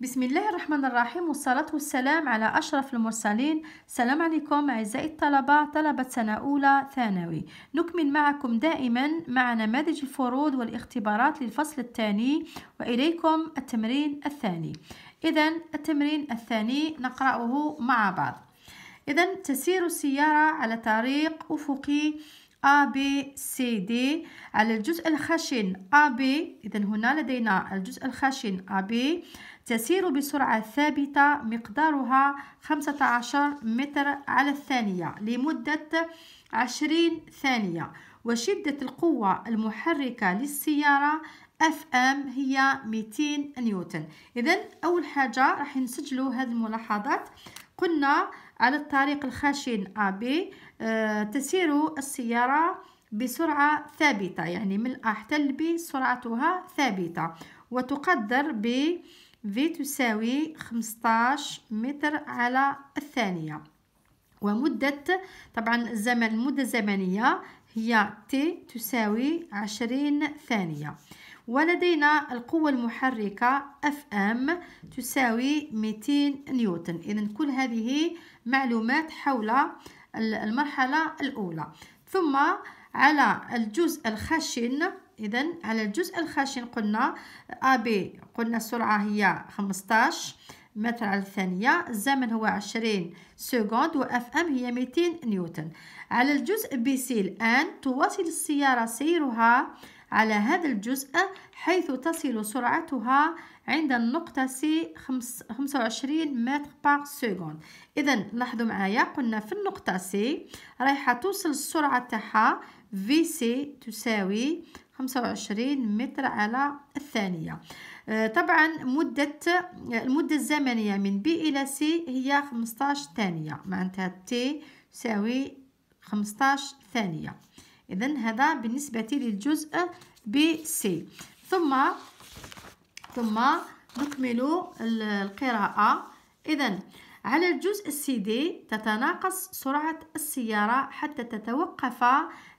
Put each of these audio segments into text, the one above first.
بسم الله الرحمن الرحيم والصلاة والسلام على أشرف المرسلين السلام عليكم أعزائي الطلبة طلبة سنة أولى ثانوي نكمل معكم دائما مع نماذج الفروض والاختبارات للفصل الثاني وإليكم التمرين الثاني إذا التمرين الثاني نقرأه مع بعض إذا تسير السيارة على طريق أفقي A B C D على الجزء الخشن A B إذا هنا لدينا الجزء الخشن A B تسير بسرعة ثابتة مقدارها 15 متر على الثانية لمدة 20 ثانية وشدة القوة المحركة للسيارة FM هي 200 نيوتن إذا أول حاجة راح نسجلوا هذه الملاحظات قلنا على الطريق الخشن AB آه، تسير السيارة بسرعة ثابتة يعني من الأحتل حتى سرعتها ثابتة وتقدر ب في تساوي 15 متر على الثانية ومدة طبعا الزمن المدة الزمنية هي T تساوي 20 ثانية ولدينا القوة المحركة Fm تساوي 200 نيوتن إذا كل هذه معلومات حول المرحلة الأولى ثم على الجزء الخشن إذا على الجزء الخاشن قلنا أبي قلنا السرعة هي 15 متر على الثانية الزمن هو 20 سكوند أف أم هي 200 نيوتن على الجزء بي سي الآن تواصل السيارة سيرها على هذا الجزء حيث تصل سرعتها عند النقطة سي 25 متر بار سكوند إذا لاحظوا معايا قلنا في النقطة سي رايحة توصل السرعة تاعها في سي تساوي 25 متر على الثانية آه، طبعا مدة المدة الزمنية من بي إلى سي هي 15 ثانية معناتها تي تساوي 15 ثانية إذا هذا بالنسبة للجزء بي سي ثم ثم نكمل القراءة إذا على الجزء دي تتناقص سرعة السيارة حتى تتوقف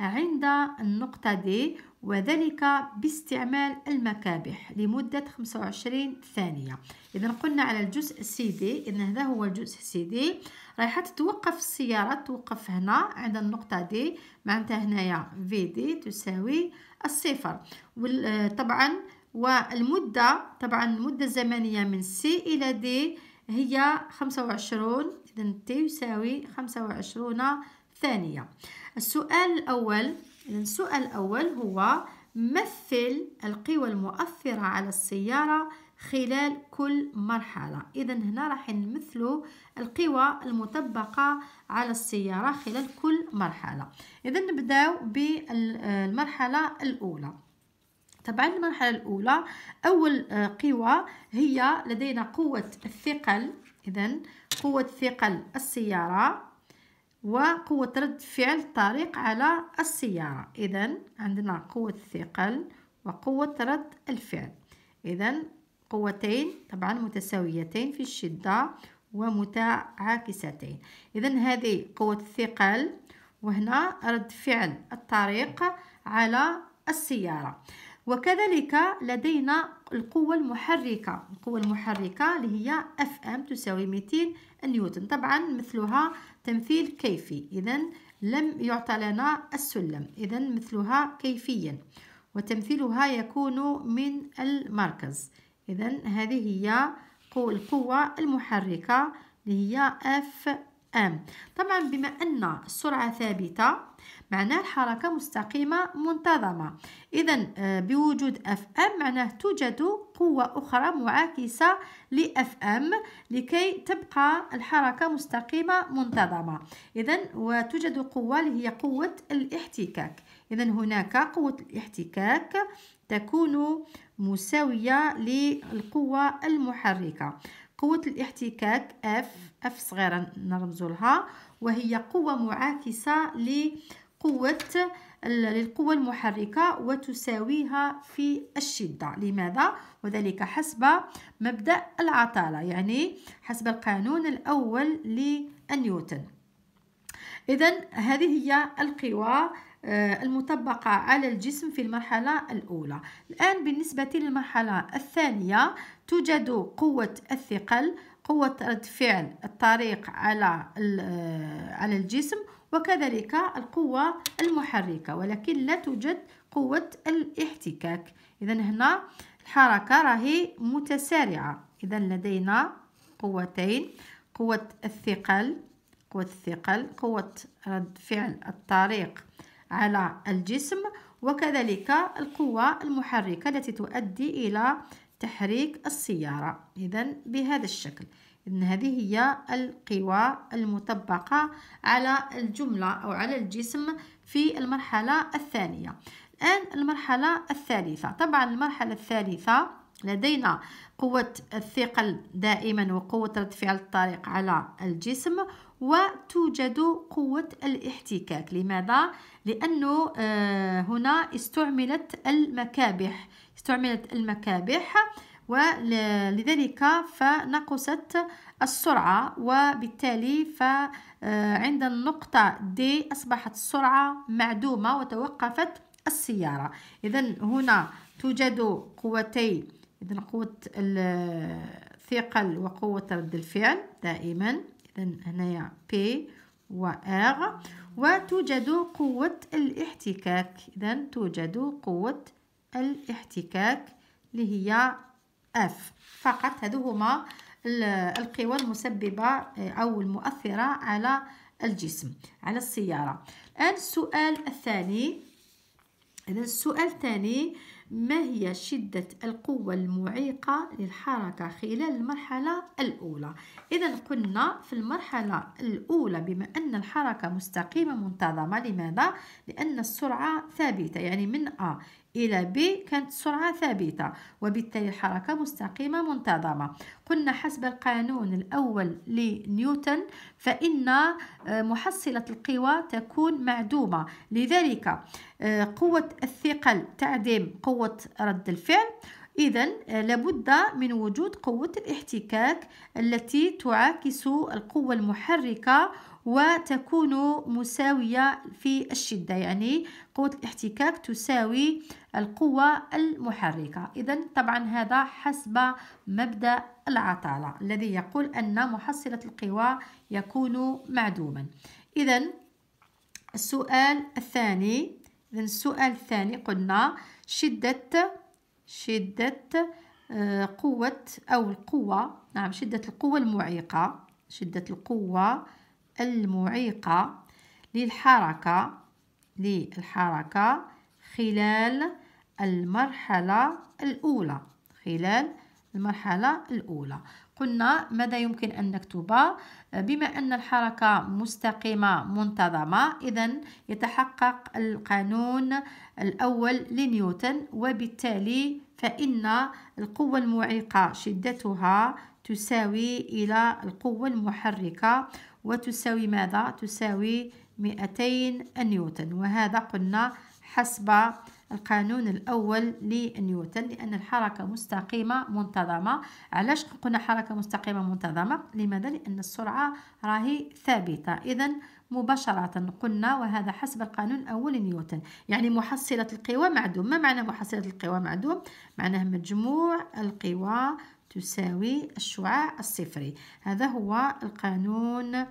عند النقطة دي وذلك باستعمال المكابح لمدة 25 ثانية إذا قلنا على الجزء دي إذا هذا هو الجزء دي رايحة تتوقف السيارة توقف هنا عند النقطة دي معناتها هنايا دي تساوي الصفر طبعا والمدة طبعا المدة الزمنية من سي إلى دي هي خمسة وعشرون إذا تي يساوي خمسة وعشرون ثانية السؤال الأول إذا السؤال الأول هو مثل القوى المؤثرة على السيارة خلال كل مرحلة إذا هنا راح نمثل القوى المطبقة على السيارة خلال كل مرحلة إذا نبداو بالمرحلة الأولى طبعا المرحلة الأولى أول آه، قوى هي لدينا قوة الثقل إذا قوة ثقل السيارة وقوة رد فعل الطريق على السيارة إذا عندنا قوة الثقل وقوة رد الفعل إذا قوتين طبعا متساويتين في الشدة ومتعاكستين إذا هذه قوة الثقل وهنا رد فعل الطريق على السيارة وكذلك لدينا القوة المحركة القوة المحركة اللي هي Fm تساوي 200 نيوتن طبعا مثلها تمثيل كيفي إذا لم يعطى لنا السلم إذا مثلها كيفيا وتمثيلها يكون من المركز إذا هذه هي القوة المحركة اللي هي Fm ام طبعا بما ان السرعه ثابته معناه الحركه مستقيمه منتظمه اذا آه، بوجود اف ام معناه توجد قوه اخرى معاكسه لاف ام لكي تبقى الحركه مستقيمه منتظمه اذا وتوجد قوه اللي هي قوه الاحتكاك اذا هناك قوه الاحتكاك تكون مساويه للقوه المحركه قوة الاحتكاك F F صغيرة نرمز لها وهي قوة معاكسة لقوة للقوة المحركة وتساويها في الشدة لماذا؟ وذلك حسب مبدأ العطالة يعني حسب القانون الأول لنيوتن إذا هذه هي القوى آه، المطبقة على الجسم في المرحلة الأولى الآن بالنسبة للمرحلة الثانية توجد قوة الثقل قوة رد فعل الطريق على على الجسم وكذلك القوة المحركة ولكن لا توجد قوة الاحتكاك إذا هنا الحركة راهي متسارعة إذا لدينا قوتين قوة الثقل قوة الثقل قوة رد فعل الطريق على الجسم وكذلك القوة المحركة التي تؤدي إلى تحريك السيارة إذا بهذا الشكل إن هذه هي القوى المطبقة على الجملة أو على الجسم في المرحلة الثانية الآن المرحلة الثالثة طبعا المرحلة الثالثة لدينا قوة الثقل دائما وقوة رد فعل الطريق على الجسم وتوجد قوة الاحتكاك لماذا؟ لأنه آه، هنا استعملت المكابح استعملت المكابح ولذلك فنقصت السرعة وبالتالي فعند آه، النقطة D أصبحت السرعة معدومة وتوقفت السيارة إذا هنا توجد قوتي إذا قوة الثقل وقوة رد الفعل دائما إذا هنايا P و R وتوجد قوة الاحتكاك إذا توجد قوة الاحتكاك اللي هي F فقط هذو هما القوى المسببة أو المؤثرة على الجسم على السيارة الآن السؤال الثاني إذا السؤال الثاني ما هي شدة القوة المعيقة للحركة خلال المرحلة الأولى إذا قلنا في المرحلة الأولى بما أن الحركة مستقيمة منتظمة لماذا؟ لأن السرعة ثابتة يعني من A إلى ب كانت السرعة ثابتة وبالتالي الحركة مستقيمة منتظمة قلنا حسب القانون الأول لنيوتن فإن آه، محصلة القوى تكون معدومة لذلك آه، قوة الثقل تعدم قوة رد الفعل إذا آه، لابد من وجود قوة الاحتكاك التي تعاكس القوة المحركة وتكون مساوية في الشدة يعني قوة الاحتكاك تساوي القوة المحركة إذا طبعا هذا حسب مبدأ العطالة الذي يقول أن محصلة القوى يكون معدوما إذا السؤال الثاني إذا السؤال الثاني قلنا شدة شدة آه، قوة أو القوة نعم شدة القوة المعيقة شدة القوة المعيقة للحركة للحركة خلال المرحلة الأولى خلال المرحلة الأولى قلنا ماذا يمكن أن نكتب بما أن الحركة مستقيمة منتظمة إذا يتحقق القانون الأول لنيوتن وبالتالي فإن القوة المعيقة شدتها تساوي إلى القوة المحركة وتساوي ماذا تساوي 200 نيوتن وهذا قلنا حسب القانون الأول لنيوتن لأن الحركة مستقيمة منتظمة علاش قلنا حركة مستقيمة منتظمة لماذا لأن السرعة راهي ثابتة إذا مباشرة قلنا وهذا حسب القانون الأول لنيوتن يعني محصلة القوى معدوم ما معنى محصلة القوى معدوم معناه مجموع القوى تساوي الشعاع الصفري هذا هو القانون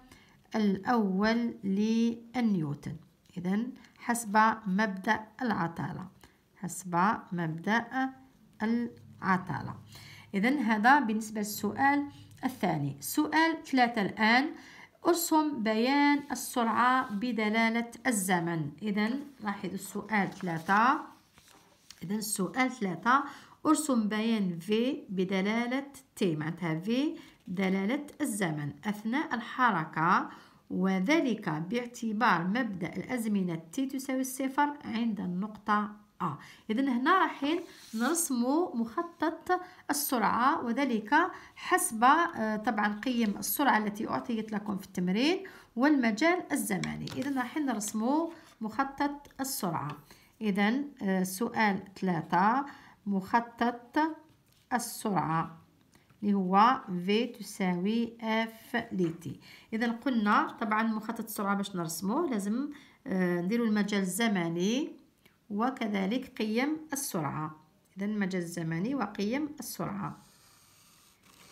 الأول لنيوتن إذا حسب مبدأ العطالة حسب مبدأ العطالة إذا هذا بالنسبة للسؤال الثاني سؤال ثلاثة الآن ارسم بيان السرعة بدلالة الزمن إذا لاحظوا السؤال ثلاثة إذا السؤال ثلاثة ارسم بيان في بدلالة T معناتها في دلالة الزمن أثناء الحركة وذلك باعتبار مبدأ الأزمنة T تساوي الصفر عند النقطة A إذا هنا رايحين نرسمو مخطط السرعة وذلك حسب آه، طبعا قيم السرعة التي أعطيت لكم في التمرين والمجال الزمني إذا رايحين نرسمو مخطط السرعة إذا آه، سؤال ثلاثة مخطط السرعة اللي هو V تساوي F dt إذا قلنا طبعا مخطط السرعة باش نرسموه لازم آه، نديرو المجال الزمني وكذلك قيم السرعة إذا المجال الزمني وقيم السرعة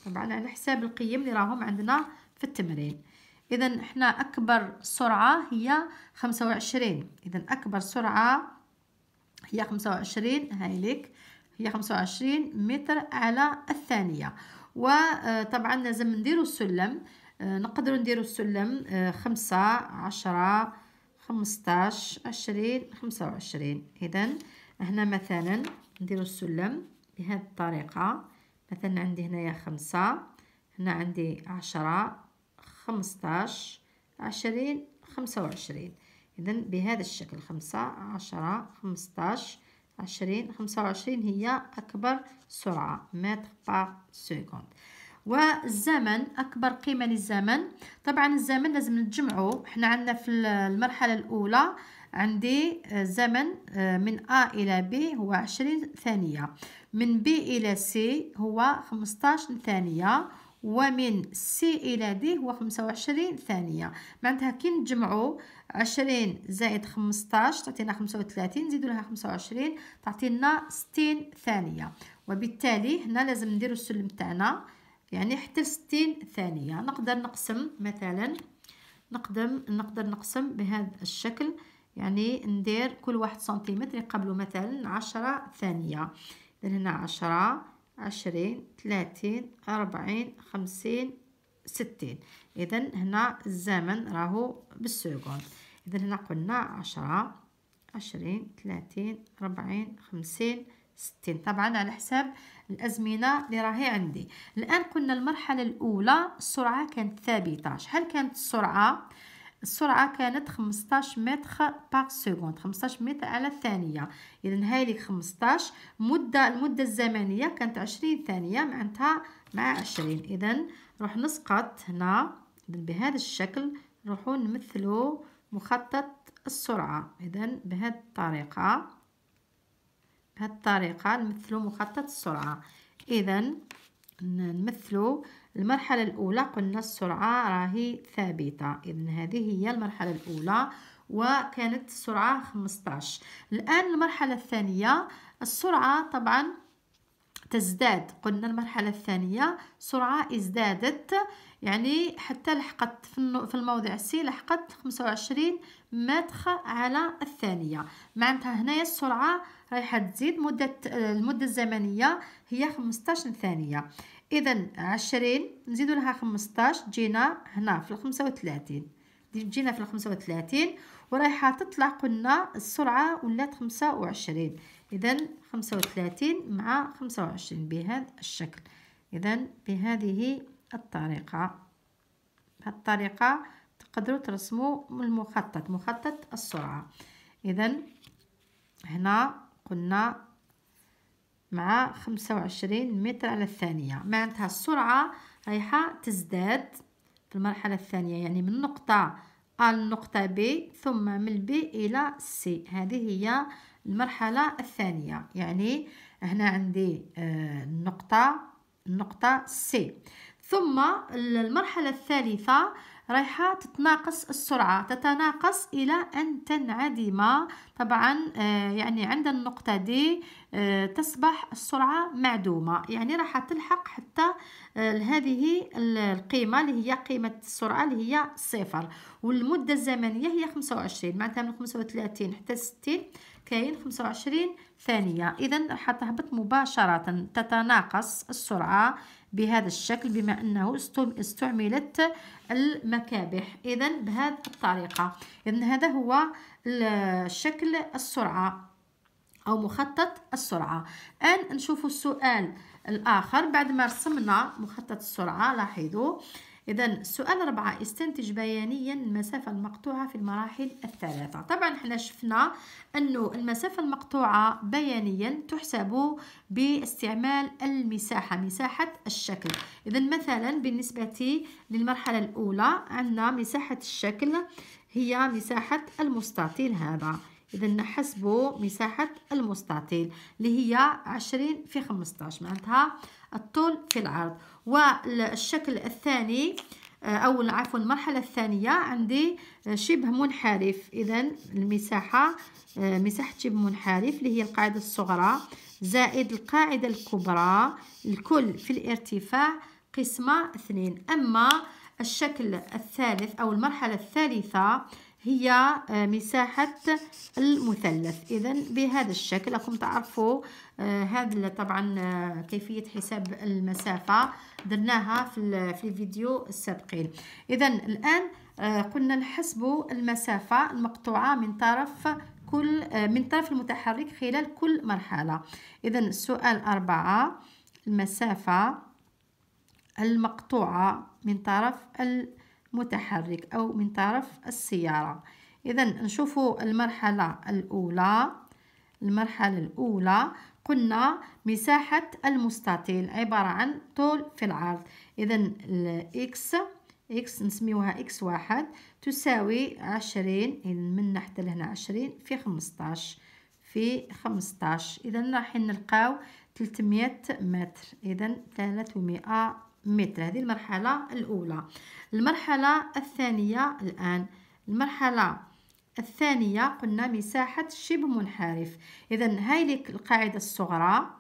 طبعا على حساب القيم اللي راهم عندنا في التمرين إذا احنا أكبر سرعة هي خمسة وعشرين إذا أكبر سرعة هي خمسة وعشرين هاي لك هي 25 متر على الثانيه وطبعا آه، لازم نديرو السلم آه، نقدروا نديرو السلم آه، خمسة عشرة 15 عشرين خمسة إذا هنا مثلا نديرو السلم بهذه الطريقة مثلا عندي هنايا خمسة هنا عندي عشرة 15 عشرين خمسة إذا بهذا الشكل خمسة عشرة 15 عشرين خمسة وعشرين هي أكبر سرعة متر بار سكوند والزمن أكبر قيمة للزمن طبعا الزمن لازم نجمعه حنا عندنا في المرحلة الأولى عندي آه، زمن آه، من A إلى B هو عشرين ثانية من B إلى C هو خمسطاش ثانية ومن سي إلى دي هو خمسة وعشرين ثانية معناتها كي نجمعو عشرين زائد خمسطاش تعطينا خمسة نزيدوا لها خمسة وعشرين تعطينا ستين ثانية وبالتالي هنا لازم نديرو السلم تاعنا يعني حتى ستين ثانية نقدر نقسم مثلا نقدم نقدر نقسم بهذا الشكل يعني ندير كل واحد سنتيمتر يقابلوا مثلا عشرة ثانية اذا هنا عشرة عشرين ثلاثين أربعين خمسين ستين إذا هنا الزمن راهو بالسكون إذا هنا قلنا عشرة عشرين ثلاثين أربعين خمسين ستين طبعا على حساب الأزمنة اللي راهي عندي الآن قلنا المرحلة الأولى السرعة كانت ثابتة شحال كانت السرعة السرعة كانت 15 متر باغ سكوند 15 متر على الثانية إذا هاي لك 15 مدة المدة الزمنية كانت 20 ثانية معنتها مع 20 إذا نروح نسقط هنا بهذا الشكل نروحو نمثلو مخطط السرعة إذا بهذه الطريقة بهذه الطريقة نمثلو مخطط السرعة إذا نمثلو المرحلة الأولى قلنا السرعة راهي ثابتة إذا هذه هي المرحلة الأولى وكانت السرعة 15 الآن المرحلة الثانية السرعة طبعا تزداد قلنا المرحلة الثانية سرعة ازدادت يعني حتى لحقت في الموضع سي لحقت 25 متر على الثانية معناتها هنايا السرعة رايحة تزيد مدة المدة الزمنية هي 15 ثانية إذا 20 نزيدو لها 15 جينا هنا في 35 جينا في 35 ورايحة تطلع قلنا السرعة ولات 25 إذا خمسة وثلاثين مع خمسة وعشرين بهذا الشكل إذا بهذه الطريقة بهذه الطريقة تقدروا ترسموا المخطط مخطط السرعة إذا هنا قلنا مع خمسة وعشرين متر على الثانية معناتها السرعة رايحة تزداد في المرحلة الثانية يعني من نقطة ا لنقطة B ثم من بي إلى سي هذه هي المرحلة الثانية يعني هنا عندي آه، النقطة النقطة سي ثم المرحلة الثالثة رايحة تتناقص السرعة تتناقص إلى أن تنعدم طبعا آه، يعني عند النقطة دي آه، تصبح السرعة معدومة يعني راح تلحق حتى هذه القيمة اللي هي قيمة السرعة اللي هي صفر والمدة الزمنية هي 25 معناتها من 35 حتى 60 كاين 25 ثانية إذا راح تهبط مباشرة تتناقص السرعة بهذا الشكل بما أنه استعملت المكابح إذا بهذه الطريقة إذا هذا هو شكل السرعة أو مخطط السرعة الآن نشوف السؤال الآخر بعد ما رسمنا مخطط السرعة لاحظوا إذا السؤال أربعة استنتج بيانيا المسافة المقطوعة في المراحل الثلاثة طبعا احنا شفنا أنه المسافة المقطوعة بيانيا تحسب باستعمال المساحة مساحة الشكل إذا مثلا بالنسبة للمرحلة الأولى عندنا مساحة الشكل هي مساحة المستطيل هذا إذا نحسبوا مساحة المستطيل اللي هي 20 في 15 معناتها الطول في العرض والشكل الثاني آه، أو عفوا المرحلة الثانية عندي آه، شبه منحرف إذا المساحة آه، مساحة شبه منحرف اللي هي القاعدة الصغرى زائد القاعدة الكبرى الكل في الارتفاع قسمة اثنين أما الشكل الثالث أو المرحلة الثالثة هي آه، مساحة المثلث إذا بهذا الشكل راكم تعرفوا آه، هذا طبعا آه، كيفية حساب المسافة درناها في الفيديو السابقين إذا الآن قلنا نحسب المسافة المقطوعة من طرف كل من طرف المتحرك خلال كل مرحلة إذا السؤال أربعة المسافة المقطوعة من طرف متحرك أو من طرف السيارة إذا نشوفوا المرحلة الأولى المرحلة الأولى قلنا مساحة المستطيل عبارة عن طول في العرض إذا الإكس إكس نسميوها إكس واحد تساوي عشرين من حتى لهنا عشرين في خمسطاش في خمسطاش إذا راح نلقاو تلتمية متر إذا ثلاثمائة متر هذه المرحلة الأولى المرحلة الثانية الآن المرحلة الثانية قلنا مساحة شبه منحرف إذا هاي القاعدة الصغرى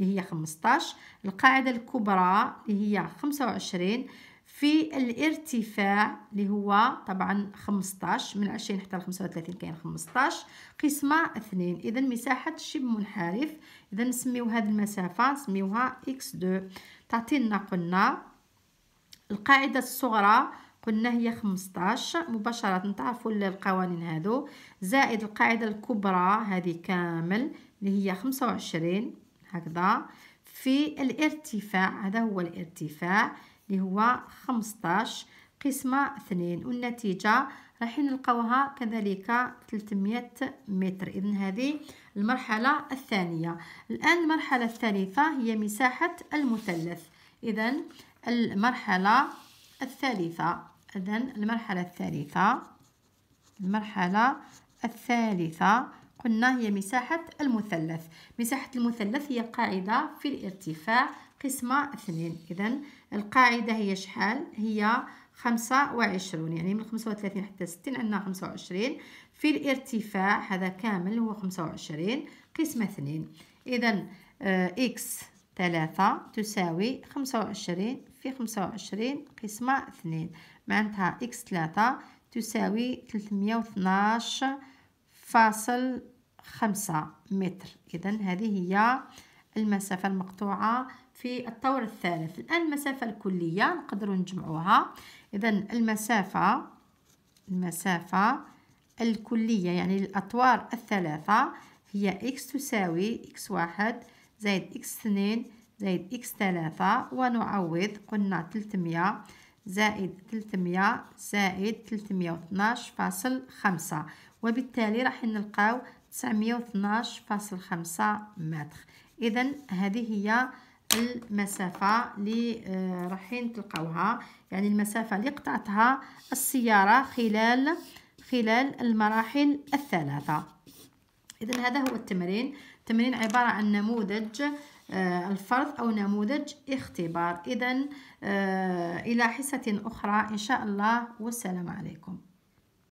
اللي هي 15 القاعدة الكبرى اللي هي 25 في الارتفاع اللي هو طبعا 15 من 20 حتى ل 35 كاين 15 قسمة 2 اذا مساحة شبه منحرف اذا نسميو هذه المسافة نسميوها x2 تعطينا قلنا القاعدة الصغرى قلنا هي 15 مباشرة تعرفوا القوانين هادو زائد القاعدة الكبرى هذه كامل اللي هي 25 هكذا في الارتفاع هذا هو الارتفاع اللي هو 15 قسمة اثنين والنتيجة راح نلقاوها كذلك 300 متر إذن هذه المرحلة الثانية الآن المرحلة الثالثة هي مساحة المثلث إذن المرحلة الثالثة إذن المرحلة الثالثة المرحلة الثالثة قلنا هي مساحة المثلث مساحة المثلث هي قاعدة في الارتفاع قسمة اثنين إذن القاعدة هي شحال هي خمسة وعشرون يعني من خمسة وثلاثين حتى ستين عندنا خمسة وعشرين في الارتفاع هذا كامل هو خمسة وعشرين قسمة اثنين إذا آه، إكس ثلاثة تساوي خمسة وعشرين في خمسة وعشرين قسمة اثنين معناتها إكس ثلاثة تساوي ثلاثمية وثناش فاصل خمسة متر إذا هذه هي المسافة المقطوعة في الطور الثالث الآن المسافة الكلية نقدروا نجمعوها إذا المسافة المسافة الكلية يعني للأطوار الثلاثة هي x تساوي x1 زائد x2 زائد x3 ونعوض قلنا 300 زائد 300 زائد 312.5 وبالتالي راح نلقاو 912.5 متر إذا هذه هي المسافة اللي آه، راحين تلقاوها يعني المسافة اللي قطعتها السيارة خلال خلال المراحل الثلاثة إذا هذا هو التمرين التمرين عبارة عن نموذج آه، الفرض أو نموذج اختبار إذا آه، إلى حصة أخرى إن شاء الله والسلام عليكم